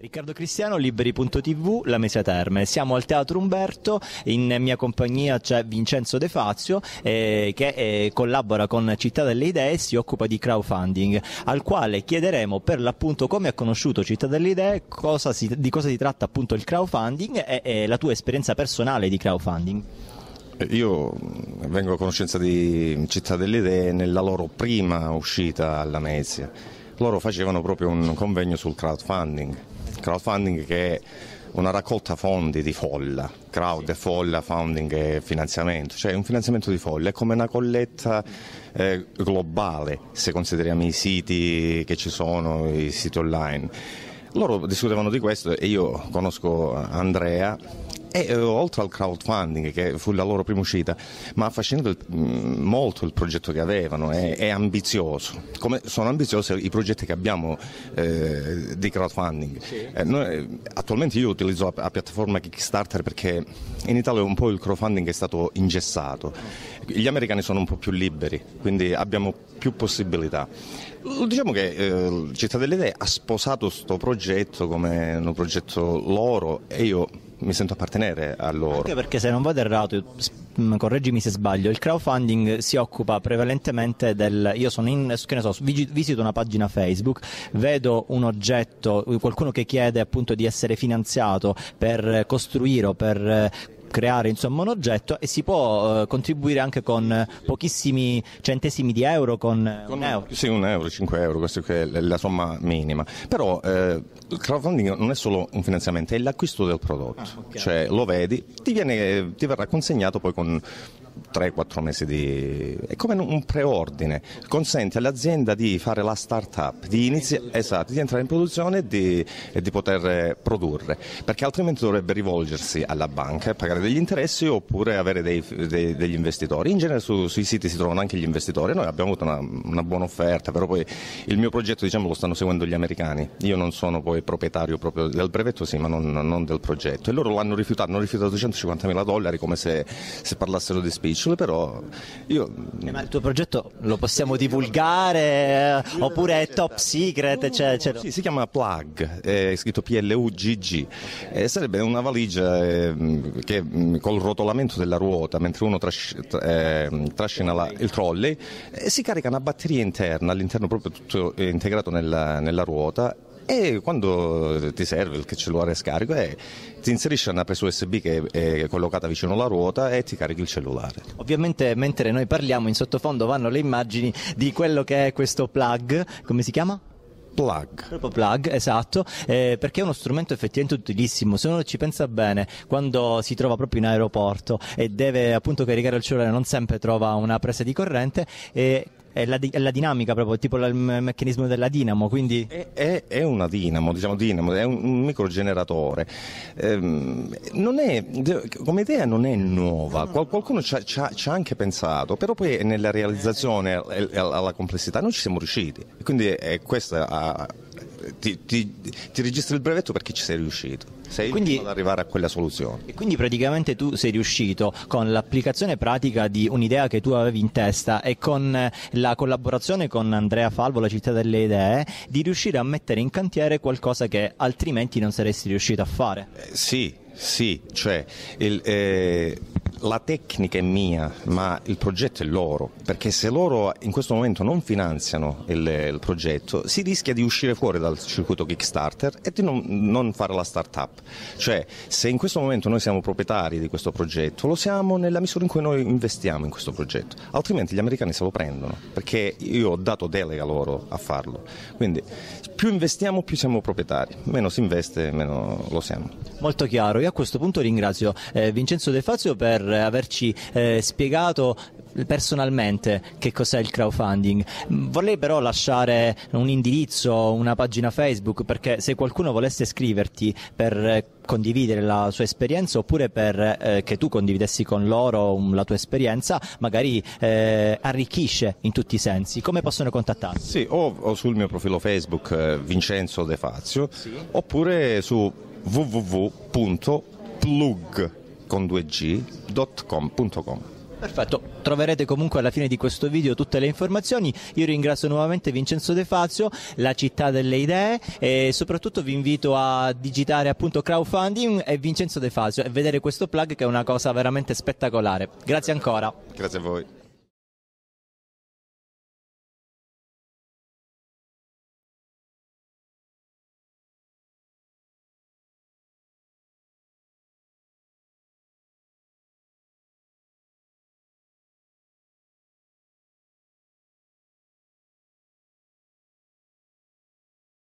Riccardo Cristiano, Liberi.tv, La Mesa Terme. Siamo al Teatro Umberto, in mia compagnia c'è Vincenzo De Fazio eh, che eh, collabora con Città delle Idee e si occupa di crowdfunding, al quale chiederemo per l'appunto come ha conosciuto Città delle Idee, cosa si, di cosa si tratta appunto il crowdfunding e, e la tua esperienza personale di crowdfunding. Eh, io vengo a conoscenza di Città delle Idee nella loro prima uscita alla Mezia. Loro facevano proprio un convegno sul crowdfunding crowdfunding che è una raccolta fondi di folla, crowd, folla, founding e finanziamento, cioè un finanziamento di folla, è come una colletta eh, globale se consideriamo i siti che ci sono, i siti online. Loro discutevano di questo e io conosco Andrea e eh, oltre al crowdfunding, che fu la loro prima uscita, ma ha affascinato il, mm, molto il progetto che avevano, è, eh, è, ambizioso, come sono ambiziosi i progetti che abbiamo eh, di crowdfunding. Sì. Eh, noi, eh, attualmente io utilizzo la, la, piattaforma Kickstarter perché in Italia un po' il crowdfunding è stato ingessato, gli americani sono un po' più liberi, quindi abbiamo più possibilità. Diciamo che eh, Città delle Idee ha sposato questo progetto come un progetto loro e io mi sento appartenere a loro. Anche perché se non vado errato, mm, correggimi se sbaglio, il crowdfunding si occupa prevalentemente del... Io sono in, che ne so, visito una pagina Facebook, vedo un oggetto, qualcuno che chiede appunto di essere finanziato per costruire o per creare insomma, un oggetto e si può eh, contribuire anche con eh, pochissimi centesimi di euro, con, eh, con un euro. Sì, un euro, 5 euro, questa è la somma minima. Però eh, il crowdfunding non è solo un finanziamento, è l'acquisto del prodotto. Ah, okay. Cioè lo vedi, ti, viene, ti verrà consegnato poi con 3-4 mesi di... è come un preordine, consente all'azienda di fare la start-up, di, inizia... esatto, di entrare in produzione e di... e di, poter eh, produrre, perché altrimenti dovrebbe rivolgersi alla banca e pagare degli interessi oppure avere dei... Dei... degli investitori. In genere su... sui siti si trovano anche gli investitori, noi abbiamo avuto una... una, buona offerta, però poi il mio progetto diciamo, lo stanno seguendo gli americani, io non sono poi proprietario proprio del brevetto, sì, ma non, non del progetto e loro l'hanno rifiutato, hanno rifiutato 250 mila dollari come se, se parlassero di spesa spicciole, però io... Eh, ma il tuo progetto lo possiamo divulgare eh, oppure è top secret? No, cioè, cioè... Sì, si chiama Plug, è scritto P-L-U-G-G, eh, sarebbe una valigia ehm, che mm, col rotolamento della ruota, mentre uno tras- ehm, trascina la, il trolley, si carica una batteria interna, all'interno proprio tutto eh, integrato nella, nella ruota e quando ti serve il cellulare scarico e eh, ti inserisci una presa USB che è collocata vicino alla ruota e ti carichi il cellulare. Ovviamente mentre noi parliamo in sottofondo vanno le immagini di quello che è questo plug, come si chiama? plug. Proprio plug, esatto, eh, perché è uno strumento effettivamente utilissimo. Se uno ci pensa bene, quando si trova proprio in aeroporto e deve appunto caricare il cellulare, non sempre trova una presa di corrente, eh, è la, di- è la dinamica proprio, tipo il meccanismo della dinamo, quindi... È, è, è una dinamo, diciamo dinamo, è un, un microgeneratore. Ehm, è, come idea non è nuova, Qual- qualcuno ci ha, anche pensato, però poi nella realizzazione alla complessità non ci siamo riusciti. Quindi eh, questa... Ah, ti, ti, ti registri il brevetto perché ci sei riuscito sei quindi, riuscito ad arrivare a quella soluzione. E quindi praticamente tu sei riuscito con l'applicazione pratica di un'idea che tu avevi in testa e con eh, la collaborazione con Andrea Falvo, la città delle idee, di riuscire a mettere in cantiere qualcosa che altrimenti non saresti riuscito a fare. Eh, sì, sì, cioè il, eh, la tecnica è mia, ma il progetto è loro, perché se loro in questo momento non finanziano il, il progetto, si rischia di uscire fuori dal circuito Kickstarter e di non, non fare la startup. up Cioè, se in questo momento noi siamo proprietari di questo progetto, lo siamo nella misura in cui noi investiamo in questo progetto, altrimenti gli americani se lo prendono, perché io ho dato delega loro a farlo. Quindi, più investiamo, più siamo proprietari, meno si investe, meno lo siamo. Molto chiaro, io a questo punto ringrazio eh, Vincenzo De Fazio per per averci eh, spiegato personalmente che cos'è il crowdfunding. Vorrei però lasciare un indirizzo, una pagina Facebook, perché se qualcuno volesse scriverti per eh, condividere la sua esperienza oppure per eh, che tu condividessi con loro um, la tua esperienza, magari eh, arricchisce in tutti i sensi. Come possono contattarti? Sì, o, o sul mio profilo Facebook eh, Vincenzo De Fazio, sì. oppure su www.plug con 2g.com.com. Perfetto, troverete comunque alla fine di questo video tutte le informazioni. Io ringrazio nuovamente Vincenzo De Fazio, la città delle idee e soprattutto vi invito a digitare appunto crowdfunding e Vincenzo De Fazio e vedere questo plug che è una cosa veramente spettacolare. Grazie ancora. Grazie a voi.